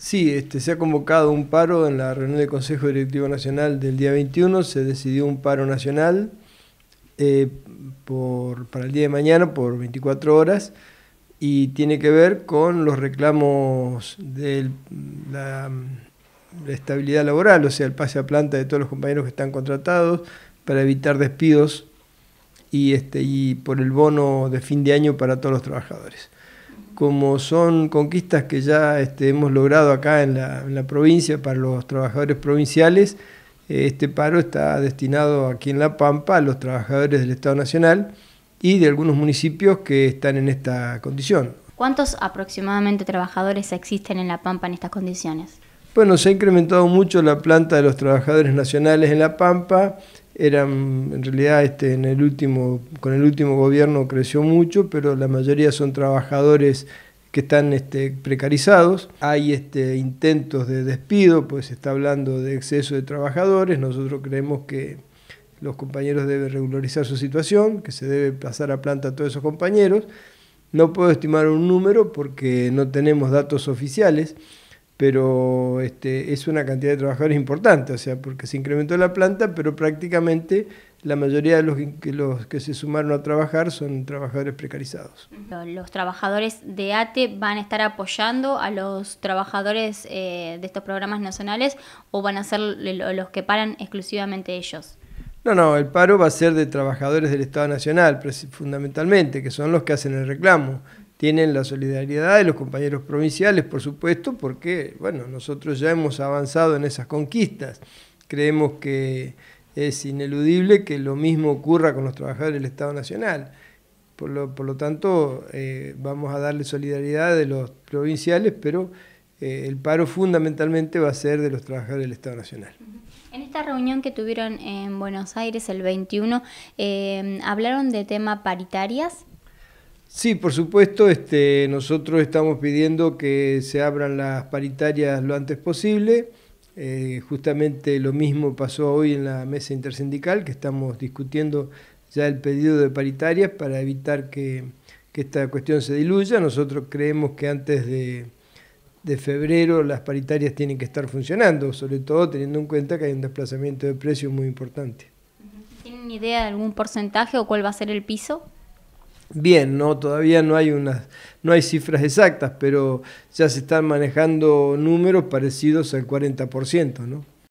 Sí, este, se ha convocado un paro en la reunión del Consejo Directivo Nacional del día 21, se decidió un paro nacional eh, para el día de mañana por 24 horas y tiene que ver con los reclamos de la, estabilidad laboral, o sea, el pase a planta de todos los compañeros que están contratados para evitar despidos y este, por el bono de fin de año para todos los trabajadores como son conquistas que ya este, hemos logrado acá en la, provincia para los trabajadores provinciales, este paro está destinado aquí en La Pampa a los trabajadores del Estado Nacional y de algunos municipios que están en esta condición. ¿Cuántos aproximadamente trabajadores existen en La Pampa en estas condiciones? Bueno, se ha incrementado mucho la planta de los trabajadores nacionales en La Pampa eran en realidad este, en el último, con el último gobierno creció mucho, pero la mayoría son trabajadores que están este, precarizados. Hay este, intentos de despido, pues se está hablando de exceso de trabajadores. Nosotros creemos que los compañeros deben regularizar su situación, que se debe pasar a planta a todos esos compañeros. No puedo estimar un número porque no tenemos datos oficiales pero este, es una cantidad de trabajadores importante, o sea, porque se incrementó la planta, pero prácticamente la mayoría de los que, los que se sumaron a trabajar son trabajadores precarizados. Los trabajadores de ATE van a estar apoyando a los trabajadores eh, de estos programas nacionales o van a ser los que paran exclusivamente ellos. No, no, el paro va a ser de trabajadores del Estado Nacional, fundamentalmente, que son los que hacen el reclamo tienen la solidaridad de los compañeros provinciales, por supuesto, porque bueno, nosotros ya hemos avanzado en esas conquistas. Creemos que es ineludible que lo mismo ocurra con los trabajadores del Estado Nacional. Por lo, tanto, eh, vamos a darle solidaridad de los provinciales, pero eh, el paro fundamentalmente va a ser de los trabajadores del Estado Nacional. En esta reunión que tuvieron en Buenos Aires el 21, eh, ¿hablaron de tema paritarias? Sí, por supuesto, este, nosotros estamos pidiendo que se abran las paritarias lo antes posible. Eh, justamente lo mismo pasó hoy en la mesa intersindical, que estamos discutiendo ya el pedido de paritarias para evitar que, esta cuestión se diluya. Nosotros creemos que antes de, de, febrero las paritarias tienen que estar funcionando, sobre todo teniendo en cuenta que hay un desplazamiento de precios muy importante. ¿Tienen idea de algún porcentaje o cuál va a ser el piso? bien, ¿no? Todavía no hay no hay cifras exactas, pero ya se están manejando números parecidos al 40%, ¿no?